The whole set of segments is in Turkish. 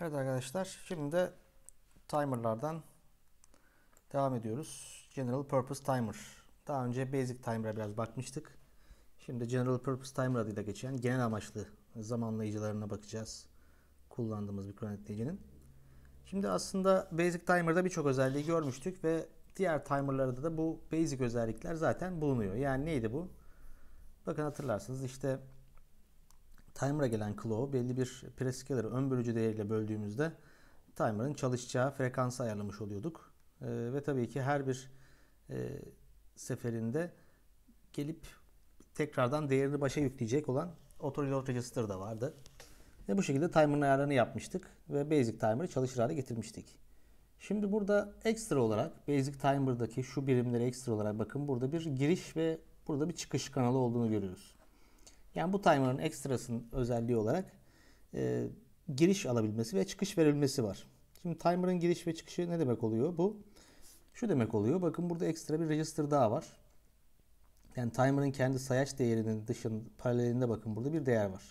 Evet arkadaşlar şimdi de timerlardan devam ediyoruz. General Purpose Timer. Daha önce Basic Timer'a biraz bakmıştık. Şimdi General Purpose Timer adıyla geçen genel amaçlı zamanlayıcılarına bakacağız. Kullandığımız bir kronetleyicinin. Şimdi aslında Basic Timer'da birçok özelliği görmüştük ve diğer timerlarda da bu basic özellikler zaten bulunuyor. Yani neydi bu? Bakın hatırlarsınız işte timer'a gelen clock'u belli bir prescaler'ı ön bölücü değeriyle böldüğümüzde timer'ın çalışacağı frekansı ayarlamış oluyorduk. E, ve tabii ki her bir e, seferinde gelip tekrardan değerini başa yükleyecek olan autoreload register da vardı. Ve bu şekilde timer'ın ayarlarını yapmıştık ve basic timer'ı çalışır hale getirmiştik. Şimdi burada ekstra olarak basic timer'daki şu birimlere ekstra olarak bakın burada bir giriş ve burada bir çıkış kanalı olduğunu görüyoruz. Yani bu timer'ın ekstrasının özelliği olarak e, giriş alabilmesi ve çıkış verilmesi var. Şimdi timer'ın giriş ve çıkışı ne demek oluyor? Bu şu demek oluyor. Bakın burada ekstra bir register daha var. Yani timer'ın kendi sayaç değerinin dışın paralelinde bakın burada bir değer var.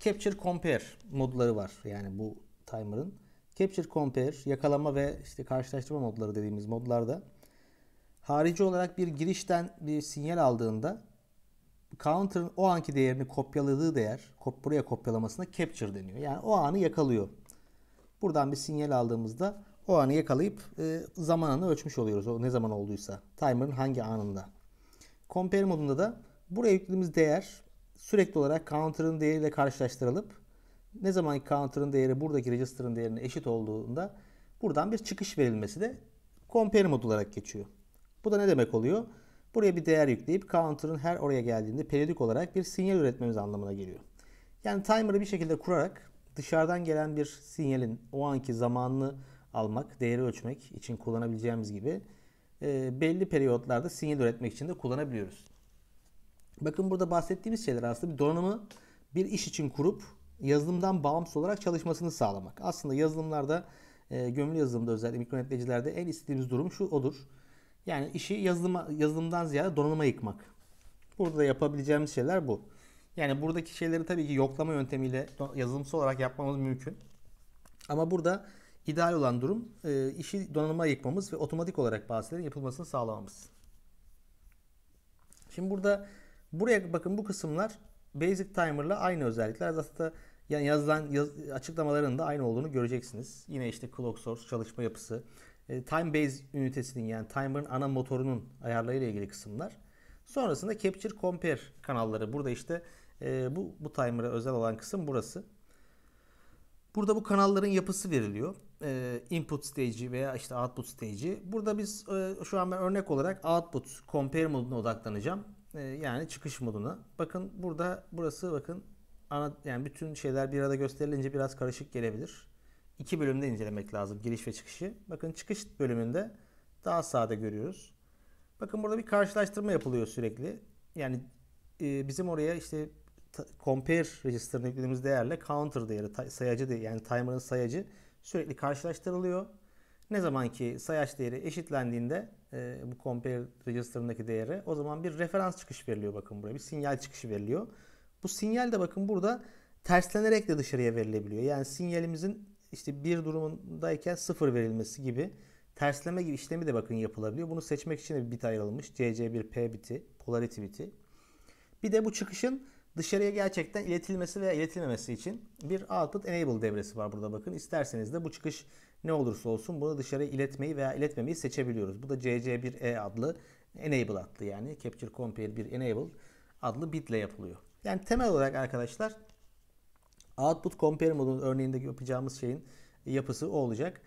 Capture Compare modları var. Yani bu timer'ın. Capture Compare, yakalama ve işte karşılaştırma modları dediğimiz modlarda harici olarak bir girişten bir sinyal aldığında counter'ın o anki değerini kopyaladığı değer kop, buraya kopyalamasına capture deniyor. Yani o anı yakalıyor. Buradan bir sinyal aldığımızda o anı yakalayıp e, zamanını ölçmüş oluyoruz. O ne zaman olduysa. Timer'ın hangi anında. Compare modunda da buraya yüklediğimiz değer sürekli olarak counter'ın değeriyle karşılaştırılıp ne zaman counter'ın değeri buradaki register'ın değerine eşit olduğunda buradan bir çıkış verilmesi de compare mod olarak geçiyor. Bu da ne demek oluyor? Buraya bir değer yükleyip counter'ın her oraya geldiğinde periyodik olarak bir sinyal üretmemiz anlamına geliyor. Yani timer'ı bir şekilde kurarak dışarıdan gelen bir sinyalin o anki zamanını almak, değeri ölçmek için kullanabileceğimiz gibi e, belli periyotlarda sinyal üretmek için de kullanabiliyoruz. Bakın burada bahsettiğimiz şeyler aslında bir donanımı bir iş için kurup yazılımdan bağımsız olarak çalışmasını sağlamak. Aslında yazılımlarda, e, gömülü yazılımda özellikle mikronetlecilerde en istediğimiz durum şu odur yani işi yazılıma, yazılımdan ziyade donanıma yıkmak. Burada da yapabileceğimiz şeyler bu. Yani buradaki şeyleri tabii ki yoklama yöntemiyle yazılımsal olarak yapmamız mümkün. Ama burada ideal olan durum e, işi donanıma yıkmamız ve otomatik olarak bazıların yapılmasını sağlamamız. Şimdi burada buraya bakın bu kısımlar Basic timer ile aynı özellikler. Aslında yani yazılan yaz, açıklamaların da aynı olduğunu göreceksiniz. Yine işte clock source, çalışma yapısı, e, time base ünitesinin yani timer'ın ana motorunun ayarlarıyla ilgili kısımlar. Sonrasında capture compare kanalları. Burada işte e, bu, bu timer'a özel olan kısım burası. Burada bu kanalların yapısı veriliyor. E, input stage'i veya işte output stage'i. Burada biz e, şu an ben örnek olarak output compare moduna odaklanacağım. E, yani çıkış moduna. Bakın burada burası bakın ana yani bütün şeyler bir arada gösterilince biraz karışık gelebilir iki bölümde incelemek lazım giriş ve çıkışı. Bakın çıkış bölümünde daha sağda görüyoruz. Bakın burada bir karşılaştırma yapılıyor sürekli. Yani e, bizim oraya işte compare register'ına yüklediğimiz değerle counter değeri, sayacı değeri yani timer'ın sayacı sürekli karşılaştırılıyor. Ne zaman ki sayaç değeri eşitlendiğinde e, bu compare register'ındaki değeri, o zaman bir referans çıkış veriliyor bakın buraya. Bir sinyal çıkışı veriliyor. Bu sinyal de bakın burada terslenerek de dışarıya verilebiliyor. Yani sinyalimizin işte bir durumundayken sıfır verilmesi gibi tersleme gibi işlemi de bakın yapılabiliyor. Bunu seçmek için de bir bit ayrılmış. CC1P biti, polarity biti. Bir de bu çıkışın dışarıya gerçekten iletilmesi veya iletilmemesi için bir output enable devresi var burada bakın. İsterseniz de bu çıkış ne olursa olsun bunu dışarıya iletmeyi veya iletmemeyi seçebiliyoruz. Bu da CC1E adlı enable adlı yani capture compare bir enable adlı bitle yapılıyor. Yani temel olarak arkadaşlar Output compare modunun örneğinde yapacağımız şeyin yapısı o olacak.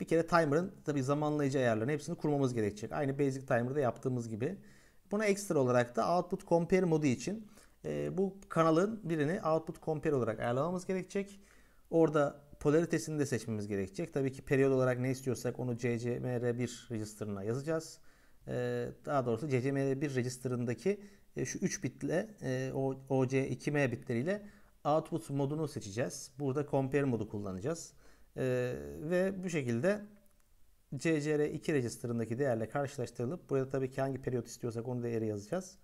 Bir kere timer'ın tabi zamanlayıcı ayarlarını hepsini kurmamız gerekecek. Aynı basic timer'da yaptığımız gibi. Buna ekstra olarak da output compare modu için e, bu kanalın birini output compare olarak ayarlamamız gerekecek. Orada polaritesini de seçmemiz gerekecek. Tabii ki periyod olarak ne istiyorsak onu CCMR1 register'ına yazacağız. E, daha doğrusu CCMR1 register'ındaki e, şu 3 bitle e, OC2M bitleriyle output modunu seçeceğiz. Burada compare modu kullanacağız. Ee, ve bu şekilde CCR2 register'ındaki değerle karşılaştırılıp burada tabii ki hangi periyot istiyorsak onu da yere yazacağız.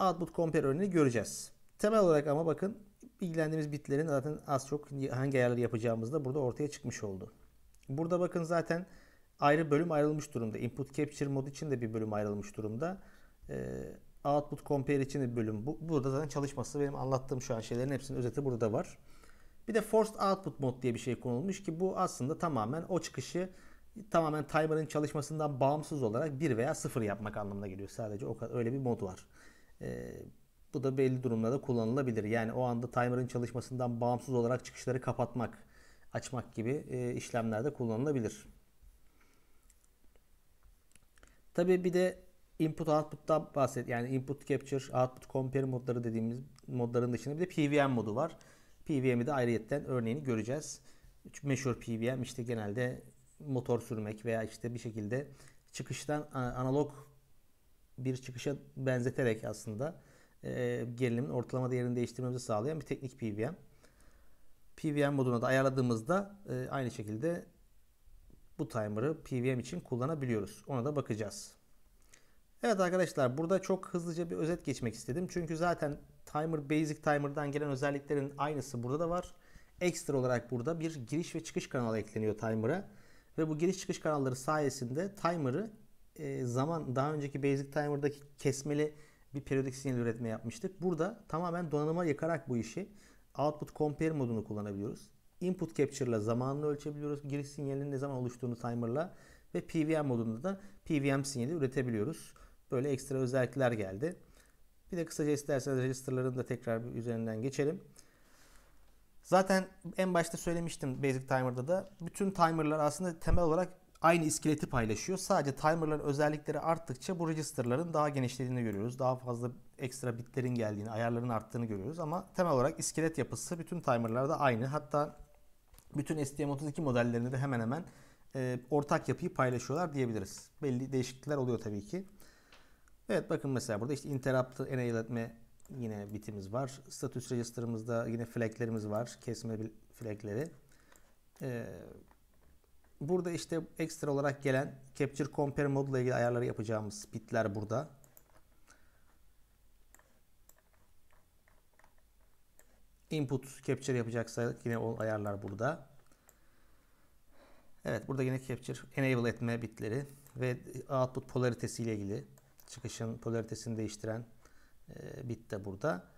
Output compare örneğini göreceğiz. Temel olarak ama bakın ilgilendiğimiz bitlerin zaten az çok hangi ayarları yapacağımız da burada ortaya çıkmış oldu. Burada bakın zaten ayrı bölüm ayrılmış durumda. Input Capture mod için de bir bölüm ayrılmış durumda. Ee, output compare için bir bölüm bu. Burada zaten çalışması benim anlattığım şu an şeylerin hepsinin özeti burada var. Bir de forced output mod diye bir şey konulmuş ki bu aslında tamamen o çıkışı tamamen timer'ın çalışmasından bağımsız olarak 1 veya 0 yapmak anlamına geliyor. Sadece o kadar öyle bir mod var. Ee, bu da belli durumlarda kullanılabilir. Yani o anda timer'ın çalışmasından bağımsız olarak çıkışları kapatmak, açmak gibi e, işlemlerde kullanılabilir. Tabii bir de input output'tan bahset. Yani input capture, output compare modları dediğimiz modların dışında bir de PVM modu var. PVM'i de ayrıyetten örneğini göreceğiz. Meşhur PVM işte genelde motor sürmek veya işte bir şekilde çıkıştan analog bir çıkışa benzeterek aslında e, gerilimin ortalama değerini değiştirmemizi sağlayan bir teknik PVM. PVM moduna da ayarladığımızda e, aynı şekilde bu timer'ı PVM için kullanabiliyoruz. Ona da bakacağız. Evet arkadaşlar burada çok hızlıca bir özet geçmek istedim. Çünkü zaten timer basic timer'dan gelen özelliklerin aynısı burada da var. Ekstra olarak burada bir giriş ve çıkış kanalı ekleniyor timer'a. Ve bu giriş çıkış kanalları sayesinde timer'ı e, zaman daha önceki basic timer'daki kesmeli bir periyodik sinyal üretme yapmıştık. Burada tamamen donanıma yakarak bu işi output compare modunu kullanabiliyoruz. Input capture ile zamanını ölçebiliyoruz. Giriş sinyalinin ne zaman oluştuğunu timer'la ve PVM modunda da PVM sinyali üretebiliyoruz böyle ekstra özellikler geldi. Bir de kısaca isterseniz registerların da tekrar bir üzerinden geçelim. Zaten en başta söylemiştim Basic Timer'da da bütün timerlar aslında temel olarak aynı iskeleti paylaşıyor. Sadece timerların özellikleri arttıkça bu registerların daha genişlediğini görüyoruz. Daha fazla ekstra bitlerin geldiğini, ayarların arttığını görüyoruz ama temel olarak iskelet yapısı bütün timerlarda aynı. Hatta bütün STM32 modellerinde de hemen hemen e, ortak yapıyı paylaşıyorlar diyebiliriz. Belli değişiklikler oluyor tabii ki. Evet bakın mesela burada işte interrupt enable etme yine bitimiz var. Status register'ımızda yine flag'lerimiz var. Kesme flag'leri. Ee, burada işte ekstra olarak gelen capture compare modu ile ilgili ayarları yapacağımız bitler burada. Input capture yapacaksa yine o ayarlar burada. Evet burada yine capture enable etme bitleri ve output polaritesi ile ilgili çıkışın polaritesini değiştiren e, bit de burada.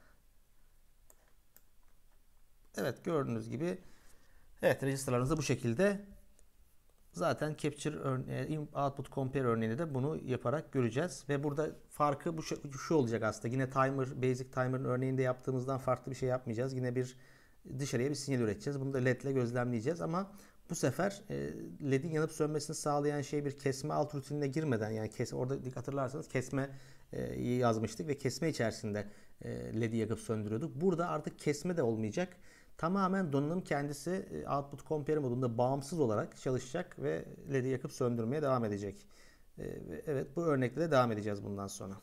Evet gördüğünüz gibi evet registerlarınızı bu şekilde zaten capture örneği, e, output compare örneğini de bunu yaparak göreceğiz. Ve burada farkı bu şu, şu olacak aslında. Yine timer, basic timer'ın örneğinde yaptığımızdan farklı bir şey yapmayacağız. Yine bir dışarıya bir sinyal üreteceğiz. Bunu da led ile gözlemleyeceğiz ama bu sefer e, LED'in yanıp sönmesini sağlayan şey bir kesme alt rutinine girmeden yani kes, orada dikkat hatırlarsanız kesme e, yazmıştık ve kesme içerisinde e, LED'i yakıp söndürüyorduk. Burada artık kesme de olmayacak. Tamamen donanım kendisi e, output compare modunda bağımsız olarak çalışacak ve LED'i yakıp söndürmeye devam edecek. E, evet bu örnekle de devam edeceğiz bundan sonra.